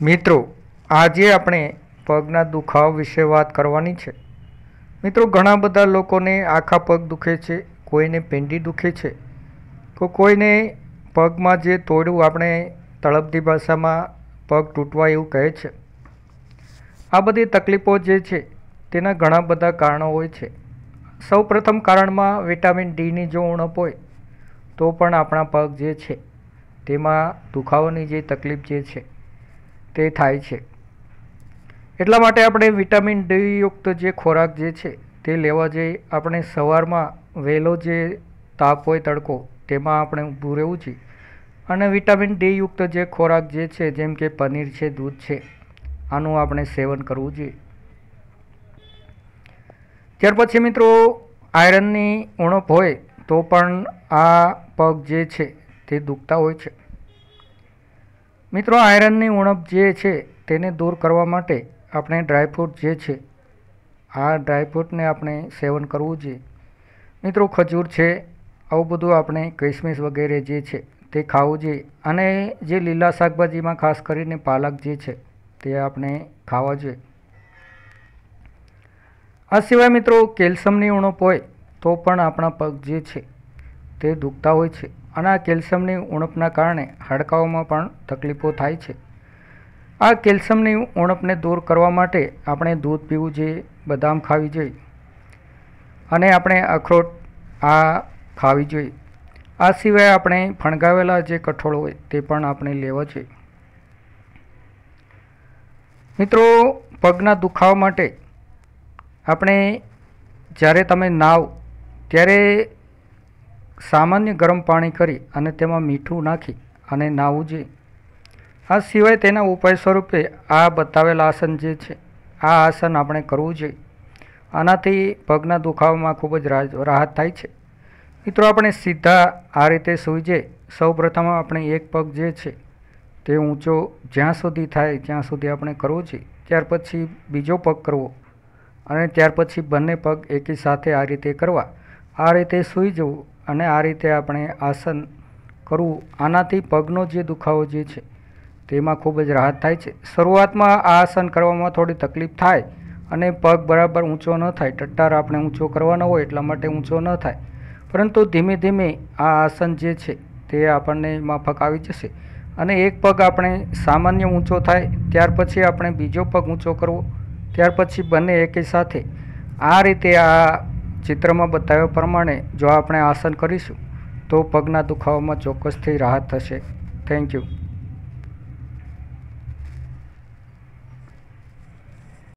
મિત્રો આજે આપણે પગના દુખાવ વિશે વાત કરવાની છે મિત્રો ઘણા બધા લોકોને આખા પગ દુખે છે કોઈને પેંડી દુખે છે તો કોઈને પગમાં જે તોડ્યું આપણે તળપદી ભાષામાં પગ તૂટવા એવું કહે છે આ બધી તકલીફો જે છે તેના ઘણા બધા કારણો હોય છે સૌપ્રથમ કારણમાં વિટામિન ડીની જો ઉણપ હોય તો પણ આપણા પગ જે છે તેમાં દુખાવાની જે તકલીફ જે છે તે થાય છે એટલા માટે આપણે વિટામિન ડીયુક્ત જે ખોરાક જે છે તે લેવા જઈએ આપણે સવારમાં વહેલો જે તાપ હોય તડકો તેમાં આપણે ઊભું રહેવું જોઈએ અને વિટામિન ડીયુક્ત જે ખોરાક જે છે જેમ કે પનીર છે દૂધ છે આનું આપણે સેવન કરવું જોઈએ ત્યાર પછી મિત્રો આયરનની ઉણપ હોય તો પણ આ પગ જે છે તે દુખતા હોય છે મિત્રો આયરનની ઉણપ જે છે તેને દૂર કરવા માટે આપણે ડ્રાયફ્રૂટ જે છે આ ડ્રાયફ્રૂટને આપણે સેવન કરવું જોઈએ મિત્રો ખજૂર છે આવું બધું આપણે ક્રિસમિસ વગેરે જે છે તે ખાવું જોઈએ અને જે લીલા શાકભાજીમાં ખાસ કરીને પાલક જે છે તે આપણે ખાવા જોઈએ આ સિવાય મિત્રો કેલ્શિયમની ઉણપ હોય તો પણ આપણા પગ જે છે તે દુખતા હોય છે અને આ કેલ્શિયમની ઉણપના કારણે હાડકાઓમાં પણ તકલીફો થાય છે આ કેલ્શિયમની ઉણપને દૂર કરવા માટે આપણે દૂધ પીવું જોઈએ બદામ ખાવી જોઈએ અને આપણે અખરોટ આ ખાવી જોઈએ આ સિવાય આપણે ફણગાવેલા જે કઠોળ હોય તે પણ આપણે લેવા જોઈએ મિત્રો પગના દુખાવા માટે આપણે જ્યારે તમે નાવ ત્યારે સામાન્ય ગરમ પાણી કરી અને તેમાં મીઠું નાખી અને નાહવું જોઈએ આ સિવાય તેના ઉપાય સ્વરૂપે આ બતાવેલ આસન જે છે આ આસન આપણે કરવું જોઈએ આનાથી પગના દુખાવામાં ખૂબ જ રાહત થાય છે મિત્રો આપણે સીધા આ રીતે સૂઈ સૂઈએ સૌપ્રથમ આપણે એક પગ જે છે તે ઊંચો જ્યાં સુધી થાય ત્યાં સુધી આપણે કરવું જોઈએ ત્યાર પછી બીજો પગ કરવો અને ત્યાર પછી બંને પગ એકી સાથે આ રીતે કરવા આ રીતે સૂઈ જવું અને આ રીતે આપણે આસન કરવું આનાથી પગનો જે દુખાવો જે છે તેમાં ખૂબ જ રાહત થાય છે શરૂઆતમાં આ આસન કરવામાં થોડી તકલીફ થાય અને પગ બરાબર ઊંચો ન થાય ટટ્ટાર આપણે ઊંચો કરવાનો હોય એટલા માટે ઊંચો ન થાય પરંતુ ધીમે ધીમે આ આસન જે છે તે આપણને માફક આવી જશે અને એક પગ આપણે સામાન્ય ઊંચો થાય ત્યાર પછી આપણે બીજો પગ ઊંચો કરવો ત્યાર પછી બંને એકી સાથે આ રીતે આ ચિત્રમાં બતાવ્યા પ્રમાણે જો આપણે આસન કરીશું તો પગના દુખાવામાં ચોક્કસથી રાહત થશે થેન્ક યુ